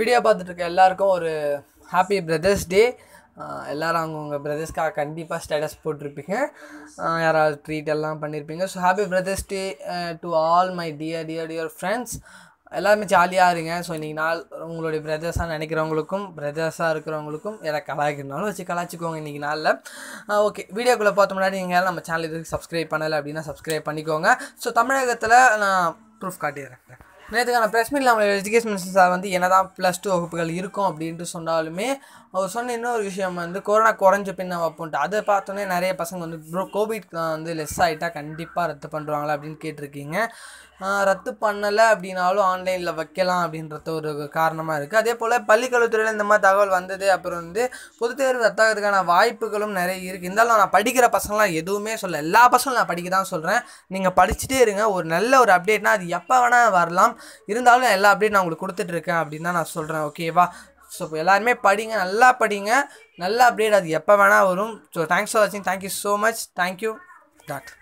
video பார்த்துட்ருக்க எல்லாருக்கும் ஒரு happy brothers டே எல்லோரும் அவங்கவுங்க பிரதர்ஸ்க்காக கண்டிப்பாக ஸ்டேட்டஸ் போட்டிருப்பீங்க யாராவது ட்ரீட் எல்லாம் பண்ணியிருப்பீங்க so happy brothers day to all my dear dear dear friends எல்லாருமே ஜாலியாக இருங்க ஸோ இன்றைக்கி நாள் உங்களுடைய பிரதர்ஸாக நினைக்கிறவங்களுக்கும் பிரதர்ஸாக இருக்கிறவங்களுக்கும் எதை கலாய்க்கிறனாலும் வச்சு கலாய்ச்சிக்கோங்க இன்றைக்கி நாளில் ஓகே வீடியோக்குள்ளே பார்த்த முன்னாடி நீங்கள் நம்ம சேனல் இதுக்கு சப்ஸ்கிரைப் பண்ணலை அப்படின்னா சப்ஸ்கிரைப் பண்ணிக்கோங்க ஸோ தமிழகத்தில் நான் ப்ரூஃப் காட்டிடுறேன் நேற்றுக்கான ப்ரெஸ் மீட் நம்ம எஜுகேஷன் மினிஸ்டர் சார் வந்து என்ன தான் ப்ளஸ் டூ வகுப்புகள் இருக்கும் அப்படின்ட்டு சொன்னாலுமே அவர் சொன்ன இன்னொரு விஷயம் வந்து கொரோனா குறைஞ்ச பின்ன வைப்போம்ட்டு அதை பார்த்தோன்னே நிறைய பசங்க வந்து ப்ரோ கோவிட் வந்து லெஸ் ஆகிட்டா கண்டிப்பாக ரத்து பண்ணுறாங்களா அப்படின்னு கேட்டிருக்கீங்க ரத்து பண்ணலை அப்படின்னாலும் ஆன்லைனில் வைக்கலாம் அப்படின்றத ஒரு காரணமாக இருக்குது அதே போல் பள்ளிக்கல்வித்துறையில் இந்த மாதிரி தகவல் வந்தது அப்புறம் வந்து பொது தேர்வு ரத்தாகிறதுக்கான வாய்ப்புகளும் நிறைய இருக்குது இருந்தாலும் நான் படிக்கிற பசங்களாம் எதுவுமே சொல்ல எல்லா பசங்களும் நான் படிக்க தான் சொல்கிறேன் நீங்கள் படிச்சுட்டே இருங்க ஒரு நல்ல ஒரு அப்டேட்னா அது எப்போ வேணால் வரலாம் இருந்தாலும் எல்லா அப்டேட் நான் உங்களுக்கு கொடுத்துட்ருக்கேன் அப்படின்னு தான் நான் சொல்கிறேன் ஓகேவா ஸோ எல்லாருமே படிங்க நல்லா படிங்க நல்லா அப்டேட் அது எப்போ வேணால் வரும் ஸோ தேங்க்ஸ் ஃபார் வாட்சிங் thank you so much thank you dot